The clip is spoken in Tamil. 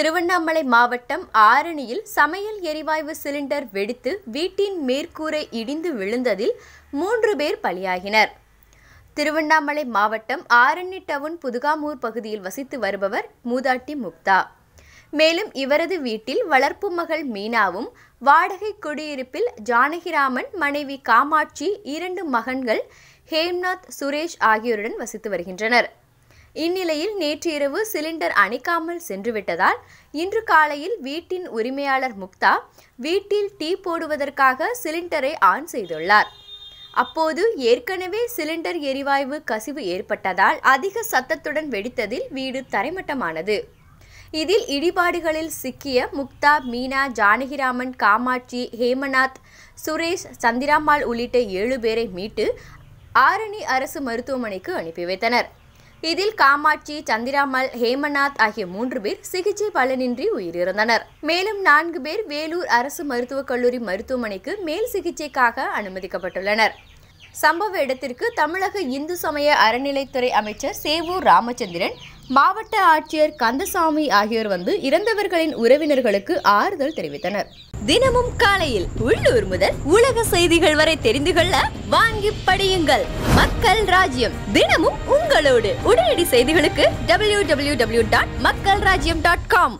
திருவண்ணாமலை மாவட்டம் ஆரணியில் சமையல் எரிவாயு சிலிண்டர் வெடித்து வீட்டின் மேற்கூரை இடிந்து விழுந்ததில் மூன்று பேர் பலியாகினர் திருவண்ணாமலை மாவட்டம் ஆரணி டவுன் புதுகாமூர் பகுதியில் வசித்து வருபவர் மூதாட்டி முக்தா மேலும் இவரது வீட்டில் வளர்ப்பு மகள் மீனாவும் வாடகை குடியிருப்பில் ஜானகிராமன் மனைவி காமாட்சி இரண்டு மகன்கள் ஹேம்நாத் சுரேஷ் ஆகியோருடன் வசித்து வருகின்றனர் இந்நிலையில் நேற்று இரவு சிலிண்டர் அணிக்காமல் சென்றுவிட்டதால் இன்று காலையில் வீட்டின் உரிமையாளர் முக்தா வீட்டில் டீ போடுவதற்காக சிலிண்டரை ஆன் செய்துள்ளார் அப்போது ஏற்கனவே சிலிண்டர் எரிவாயு கசிவு ஏற்பட்டதால் அதிக சத்தத்துடன் வெடித்ததில் வீடு தரைமட்டமானது இதில் இடிபாடுகளில் சிக்கிய முக்தா மீனா ஜானகிராமன் காமாட்சி ஹேமநாத் சுரேஷ் சந்திராம்பாள் உள்ளிட்ட ஏழு பேரை மீட்டு ஆரணி அரசு மருத்துவமனைக்கு அனுப்பி வைத்தனர் இதில் காமாட்சி சந்திராமல் ஹேமநாத் ஆகிய மூன்று பேர் சிகிச்சை பலனின்றி உயிரிழந்தனர் மேலும் நான்கு பேர் வேலூர் அரசு மருத்துவக் கல்லூரி மருத்துவமனைக்கு மேல் சிகிச்சைக்காக அனுமதிக்கப்பட்டுள்ளனர் சம்பவ இடத்திற்கு தமிழக இந்து சமய அறநிலைத்துறை அமைச்சர் சேவூர் ராமச்சந்திரன் மாவட்ட ஆட்சியர் கந்தசாமி ஆகியோர் வந்து இறந்தவர்களின் உறவினர்களுக்கு ஆறுதல் தெரிவித்தனர் தினமும் காலையில் உள்ளூர் முதல் உலக செய்திகள் வரை தெரிந்து கொள்ள வாங்கி படியுங்கள் மக்கள் ராஜ்யம் தினமும் உங்களோடு உடனடி செய்திகளுக்கு டபிள்யூ டபிள்யூ டபிள்யூ டாட் மக்கள் ராஜ்யம் டாட் காம்